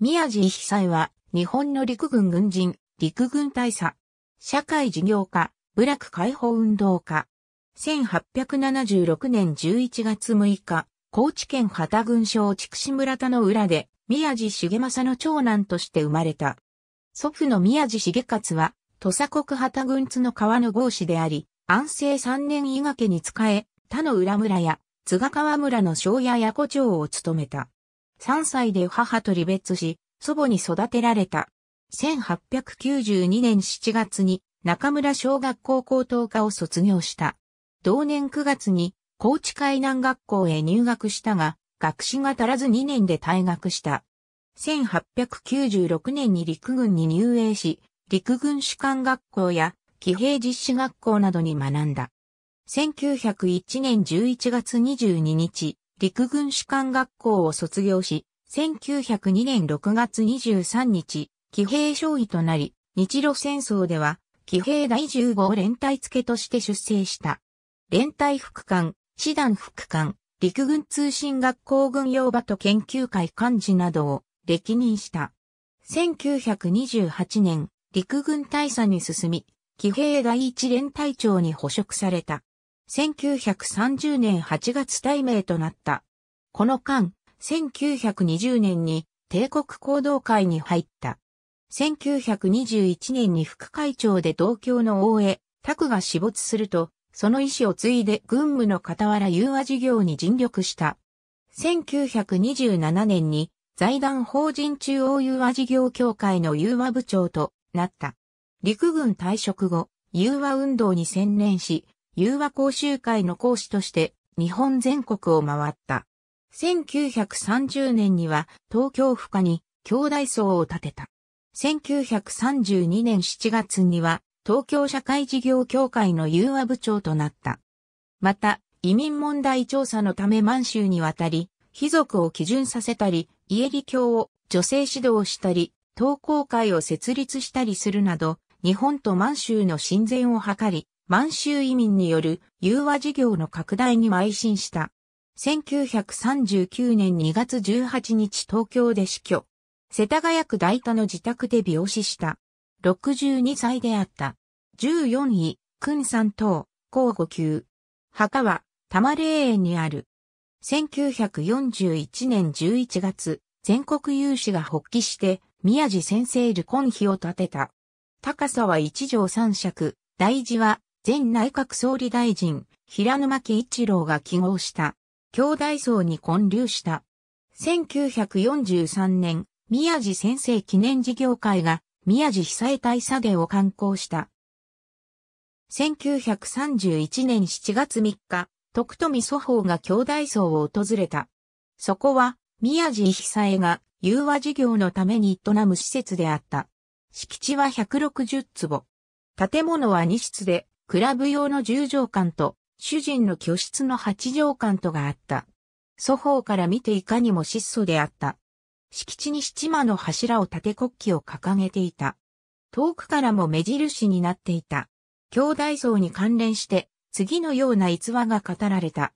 宮地被災は、日本の陸軍軍人、陸軍大佐、社会事業家、部落解放運動家。1876年11月6日、高知県旗郡省筑紫村田の裏で、宮地重政の長男として生まれた。祖父の宮地重勝は、土佐国旗郡津の川の郷士であり、安政三年伊賀家に仕え、他の浦村や、津賀川村の庄屋や古町を務めた。3歳で母と離別し、祖母に育てられた。1892年7月に中村小学校高等科を卒業した。同年9月に高知海南学校へ入学したが、学士が足らず2年で退学した。1896年に陸軍に入営し、陸軍士官学校や騎兵実施学校などに学んだ。1901年11月22日、陸軍士官学校を卒業し、1902年6月23日、騎兵少尉となり、日露戦争では、騎兵第15連隊付として出征した。連隊副官、師団副官、陸軍通信学校軍用場と研究会幹事などを歴任した。1928年、陸軍大佐に進み、騎兵第一連隊長に捕食された。1930年8月大名となった。この間、1920年に帝国行動会に入った。1921年に副会長で同郷の大江、拓が死没すると、その意思を継いで軍務の傍ら融和事業に尽力した。1927年に財団法人中央融和事業協会の融和部長となった。陸軍退職後、融和運動に専念し、融和講習会の講師として日本全国を回った。1930年には東京府下に兄弟層を建てた。1932年7月には東京社会事業協会の融和部長となった。また、移民問題調査のため満州に渡り、貴族を基準させたり、家理教を女性指導したり、東公会を設立したりするなど、日本と満州の親善を図り、満州移民による融和事業の拡大に邁進した。1939年2月18日東京で死去。世田谷区大田の自宅で病死した。62歳であった。14位、君山等、高五級。墓は、多摩霊園にある。1941年11月、全国有志が発起して、宮地先生ル根ン碑を建てた。高さは一条三尺、大寺は前内閣総理大臣、平沼木一郎が記号した、兄弟層に混流した。1943年、宮地先生記念事業会が宮地被災大作業を刊行した。1931年7月3日、徳富祖法が兄弟層を訪れた。そこは、宮地被災が融和事業のために営む施設であった。敷地は160坪。建物は2室で、クラブ用の十条畳と、主人の居室の八畳館とがあった。祖方から見ていかにも質素であった。敷地に七間の柱を立て国旗を掲げていた。遠くからも目印になっていた。兄弟層に関連して、次のような逸話が語られた。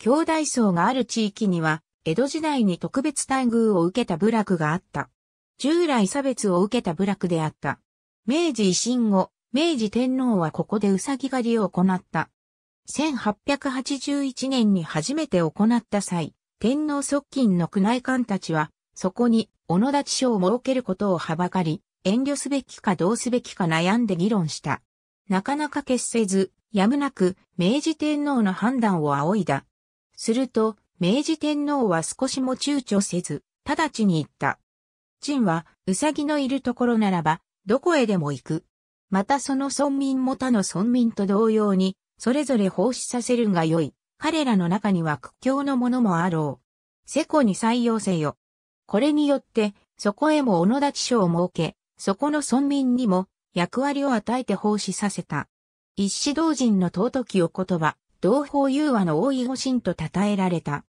兄弟層がある地域には、江戸時代に特別待遇を受けた部落があった。従来差別を受けた部落であった。明治維新後、明治天皇はここでうさぎ狩りを行った。1881年に初めて行った際、天皇側近の宮内官たちは、そこに、小野立書を設けることをはばかり、遠慮すべきかどうすべきか悩んで議論した。なかなか決せず、やむなく、明治天皇の判断を仰いだ。すると、明治天皇は少しも躊躇せず、直ちに言った。陳は、うさぎのいるところならば、どこへでも行く。またその村民も他の村民と同様に、それぞれ奉仕させるがよい。彼らの中には苦境のものもあろう。世古に採用せよ。これによって、そこへも小野立所を設け、そこの村民にも役割を与えて奉仕させた。一子同人の尊きお言葉、同胞融和の大囲護心と称えられた。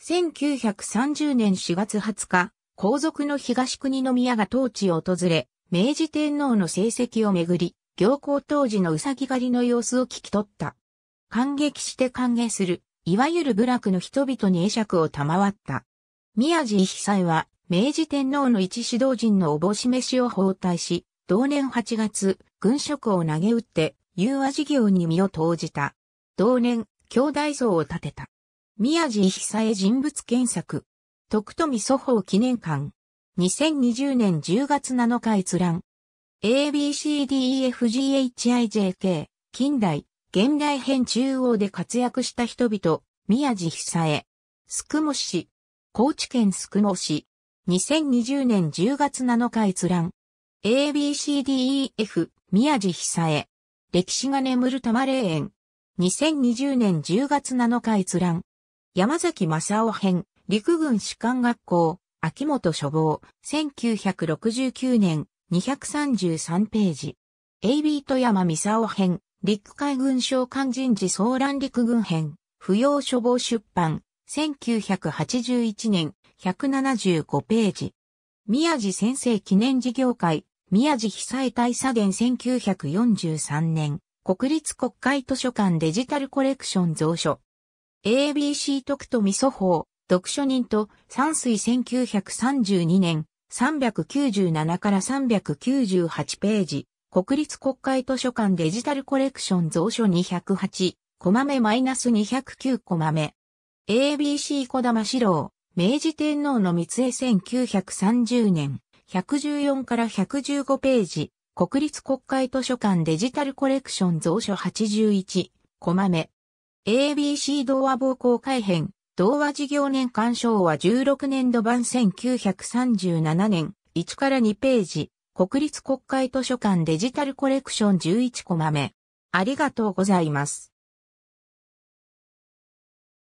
1930年4月20日、皇族の東国の宮が当地を訪れ、明治天皇の成績をめぐり、行幸当時のうさぎ狩りの様子を聞き取った。感激して歓迎する、いわゆる部落の人々に会釈を賜った。宮地被災は、明治天皇の一指導陣のおぼし飯を包帯し、同年8月、軍職を投げ打って、融和事業に身を投じた。同年、兄弟像を建てた。宮地被災人物検索。徳富祖法記念館。2020年10月7日閲覧。ABCDEFGHIJK、近代、現代編中央で活躍した人々、宮地久江。宿毛市。高知県宿毛市。2020年10月7日閲覧。ABCDEF、宮地久江。歴史が眠る玉霊園。2020年10月7日閲覧。山崎正夫編、陸軍士官学校。秋元処方、1969年、233ページ。AB 富山三沢編、陸海軍省官人事総乱陸軍編、不要処方出版、1981年、175ページ。宮地先生記念事業会、宮地被災大査伝1943年、国立国会図書館デジタルコレクション蔵書。ABC 特と味噌法、読書人と山水1932年397から398ページ、国立国会図書館デジタルコレクション蔵書208、コマメマイナス209コマメ。ABC 小玉史郎、明治天皇の密絵1930年、114から115ページ、国立国会図書館デジタルコレクション蔵書81、コマメ。ABC 童話暴行改編、童話事業年間賞は16年度版1937年1から2ページ国立国会図書館デジタルコレクション11コマ目。ありがとうございます。